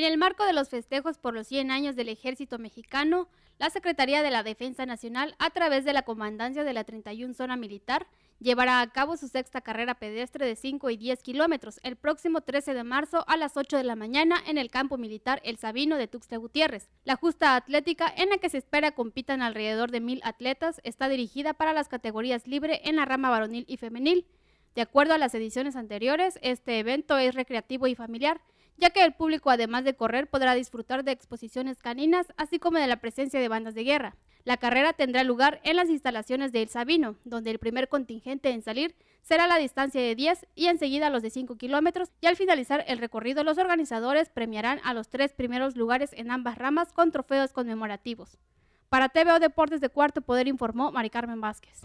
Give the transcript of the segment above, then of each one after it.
En el marco de los festejos por los 100 años del Ejército Mexicano, la Secretaría de la Defensa Nacional, a través de la Comandancia de la 31 Zona Militar, llevará a cabo su sexta carrera pedestre de 5 y 10 kilómetros el próximo 13 de marzo a las 8 de la mañana en el campo militar El Sabino de Tuxte Gutiérrez. La justa atlética en la que se espera compitan alrededor de mil atletas está dirigida para las categorías libre en la rama varonil y femenil. De acuerdo a las ediciones anteriores, este evento es recreativo y familiar ya que el público, además de correr, podrá disfrutar de exposiciones caninas, así como de la presencia de bandas de guerra. La carrera tendrá lugar en las instalaciones de El Sabino, donde el primer contingente en salir será la distancia de 10 y enseguida los de 5 kilómetros y al finalizar el recorrido los organizadores premiarán a los tres primeros lugares en ambas ramas con trofeos conmemorativos. Para TVO Deportes de Cuarto Poder informó Mari Carmen Vázquez.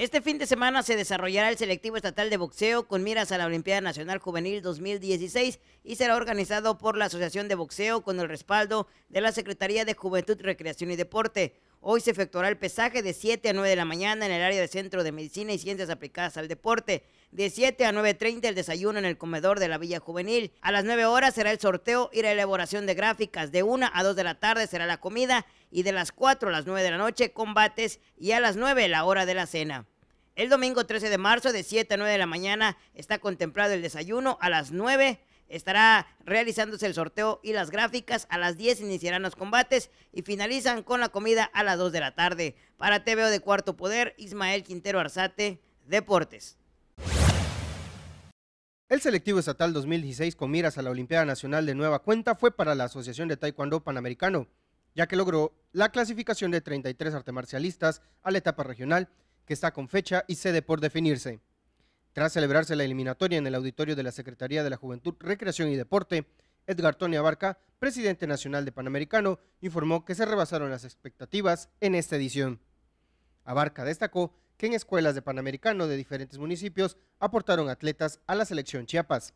Este fin de semana se desarrollará el selectivo estatal de boxeo con miras a la Olimpiada Nacional Juvenil 2016 y será organizado por la Asociación de Boxeo con el respaldo de la Secretaría de Juventud, Recreación y Deporte. Hoy se efectuará el pesaje de 7 a 9 de la mañana en el área de Centro de Medicina y Ciencias Aplicadas al Deporte. De 7 a 9.30 el desayuno en el comedor de la Villa Juvenil. A las 9 horas será el sorteo y la elaboración de gráficas. De 1 a 2 de la tarde será la comida y de las 4 a las 9 de la noche combates y a las 9 la hora de la cena. El domingo 13 de marzo de 7 a 9 de la mañana está contemplado el desayuno. A las 9 estará realizándose el sorteo y las gráficas. A las 10 iniciarán los combates y finalizan con la comida a las 2 de la tarde. Para TVO de Cuarto Poder, Ismael Quintero Arzate, Deportes. El selectivo estatal 2016 con miras a la Olimpiada Nacional de Nueva Cuenta fue para la Asociación de Taekwondo Panamericano, ya que logró la clasificación de 33 artemarcialistas a la etapa regional, que está con fecha y sede por definirse. Tras celebrarse la eliminatoria en el auditorio de la Secretaría de la Juventud, Recreación y Deporte, Edgar Tony Abarca, presidente nacional de Panamericano, informó que se rebasaron las expectativas en esta edición. Abarca destacó que en escuelas de Panamericano de diferentes municipios aportaron atletas a la selección Chiapas.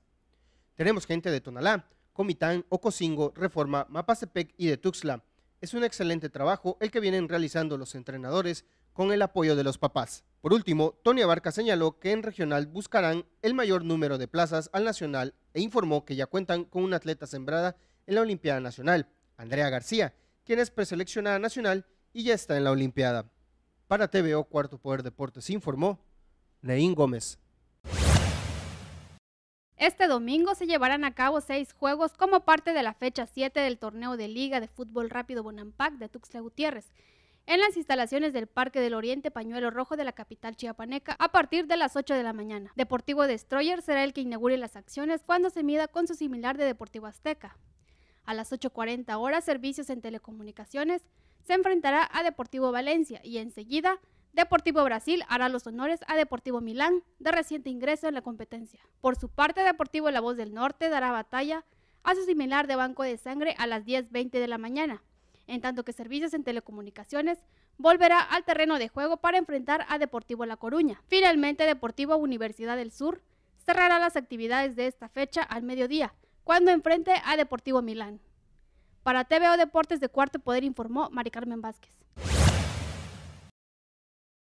Tenemos gente de Tonalá, Comitán, Ocosingo, Reforma, Mapastepec y de Tuxtla. Es un excelente trabajo el que vienen realizando los entrenadores con el apoyo de los papás. Por último, Tony Abarca señaló que en regional buscarán el mayor número de plazas al nacional e informó que ya cuentan con una atleta sembrada en la Olimpiada Nacional, Andrea García, quien es preseleccionada nacional y ya está en la Olimpiada. Para TVO Cuarto Poder Deportes informó Neín Gómez. Este domingo se llevarán a cabo seis juegos como parte de la fecha 7 del torneo de Liga de Fútbol Rápido Bonampak de Tuxtla Gutiérrez en las instalaciones del Parque del Oriente Pañuelo Rojo de la capital chiapaneca a partir de las 8 de la mañana. Deportivo Destroyer será el que inaugure las acciones cuando se mida con su similar de Deportivo Azteca. A las 8.40 horas, Servicios en Telecomunicaciones se enfrentará a Deportivo Valencia y enseguida Deportivo Brasil hará los honores a Deportivo Milán de reciente ingreso en la competencia. Por su parte, Deportivo La Voz del Norte dará batalla a su similar de Banco de Sangre a las 10.20 de la mañana en tanto que Servicios en Telecomunicaciones volverá al terreno de juego para enfrentar a Deportivo La Coruña. Finalmente, Deportivo Universidad del Sur cerrará las actividades de esta fecha al mediodía, cuando enfrente a Deportivo Milán. Para TVO Deportes de Cuarto Poder informó Mari Carmen Vázquez.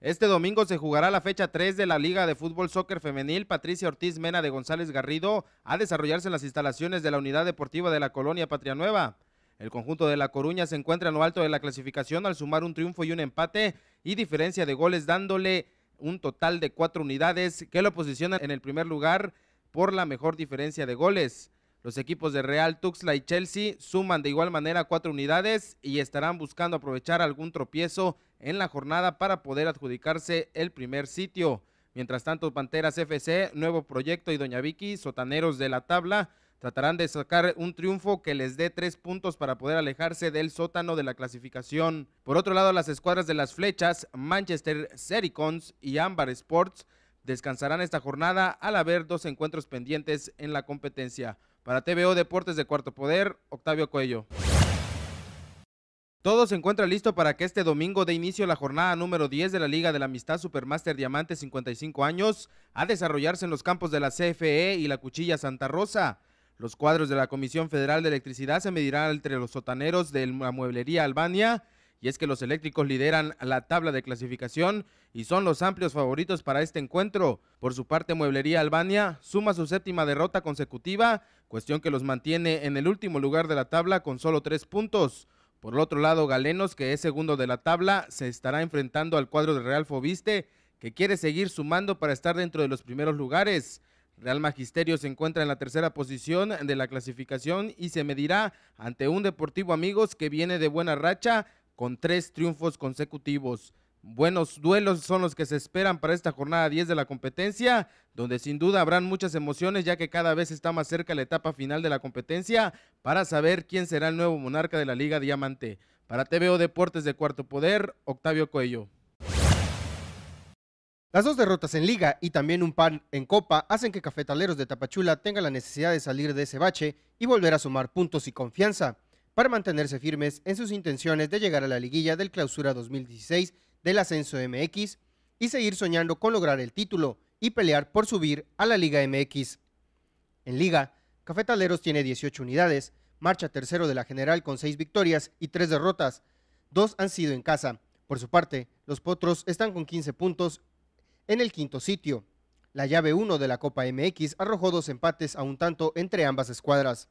Este domingo se jugará la fecha 3 de la Liga de Fútbol Soccer Femenil Patricia Ortiz Mena de González Garrido a desarrollarse en las instalaciones de la Unidad Deportiva de la Colonia Patria Nueva. El conjunto de La Coruña se encuentra en lo alto de la clasificación al sumar un triunfo y un empate y diferencia de goles dándole un total de cuatro unidades que lo posicionan en el primer lugar por la mejor diferencia de goles. Los equipos de Real, Tuxla y Chelsea suman de igual manera cuatro unidades y estarán buscando aprovechar algún tropiezo en la jornada para poder adjudicarse el primer sitio. Mientras tanto, Panteras FC, Nuevo Proyecto y Doña Vicky, sotaneros de la tabla, Tratarán de sacar un triunfo que les dé tres puntos para poder alejarse del sótano de la clasificación. Por otro lado, las escuadras de las flechas, Manchester Sericons y Ámbar Sports descansarán esta jornada al haber dos encuentros pendientes en la competencia. Para TVO Deportes de Cuarto Poder, Octavio Cuello. Todo se encuentra listo para que este domingo de inicio la jornada número 10 de la Liga de la Amistad Supermaster Diamante 55 años a desarrollarse en los campos de la CFE y la Cuchilla Santa Rosa. Los cuadros de la Comisión Federal de Electricidad se medirán entre los sotaneros de la mueblería Albania, y es que los eléctricos lideran la tabla de clasificación y son los amplios favoritos para este encuentro. Por su parte, Mueblería Albania suma su séptima derrota consecutiva, cuestión que los mantiene en el último lugar de la tabla con solo tres puntos. Por el otro lado, Galenos, que es segundo de la tabla, se estará enfrentando al cuadro de Real Fobiste, que quiere seguir sumando para estar dentro de los primeros lugares. Real Magisterio se encuentra en la tercera posición de la clasificación y se medirá ante un Deportivo Amigos que viene de buena racha con tres triunfos consecutivos. Buenos duelos son los que se esperan para esta jornada 10 de la competencia, donde sin duda habrán muchas emociones ya que cada vez está más cerca la etapa final de la competencia para saber quién será el nuevo monarca de la Liga Diamante. Para TVO Deportes de Cuarto Poder, Octavio Cuello. Las dos derrotas en liga y también un pan en copa hacen que Cafetaleros de Tapachula tenga la necesidad de salir de ese bache y volver a sumar puntos y confianza para mantenerse firmes en sus intenciones de llegar a la liguilla del clausura 2016 del ascenso MX y seguir soñando con lograr el título y pelear por subir a la Liga MX. En liga, Cafetaleros tiene 18 unidades, marcha tercero de la general con 6 victorias y 3 derrotas, dos han sido en casa. Por su parte, los Potros están con 15 puntos en el quinto sitio. La llave 1 de la Copa MX arrojó dos empates a un tanto entre ambas escuadras.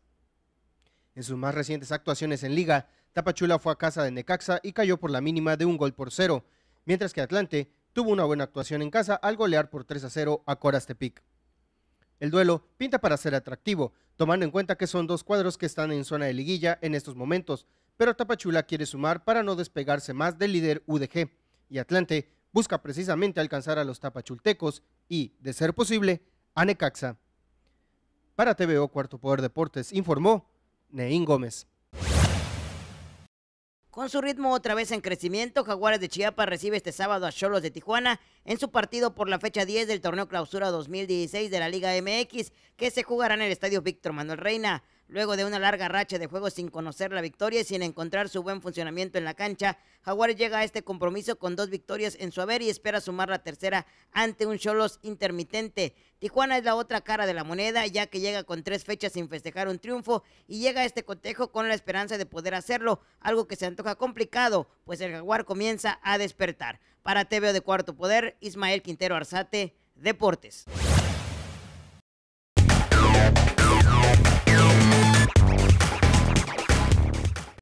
En sus más recientes actuaciones en liga, Tapachula fue a casa de Necaxa y cayó por la mínima de un gol por cero, mientras que Atlante tuvo una buena actuación en casa al golear por 3 a 0 a Corastepic. El duelo pinta para ser atractivo, tomando en cuenta que son dos cuadros que están en zona de liguilla en estos momentos, pero Tapachula quiere sumar para no despegarse más del líder UDG, y Atlante busca precisamente alcanzar a los tapachultecos y, de ser posible, a Necaxa. Para TVO Cuarto Poder Deportes informó Neín Gómez. Con su ritmo otra vez en crecimiento, Jaguares de Chiapas recibe este sábado a Cholos de Tijuana en su partido por la fecha 10 del torneo Clausura 2016 de la Liga MX, que se jugará en el Estadio Víctor Manuel Reina. Luego de una larga racha de juegos sin conocer la victoria y sin encontrar su buen funcionamiento en la cancha, Jaguar llega a este compromiso con dos victorias en su haber y espera sumar la tercera ante un Cholos intermitente. Tijuana es la otra cara de la moneda, ya que llega con tres fechas sin festejar un triunfo y llega a este cotejo con la esperanza de poder hacerlo, algo que se antoja complicado, pues el Jaguar comienza a despertar. Para TVO de Cuarto Poder, Ismael Quintero Arzate, Deportes.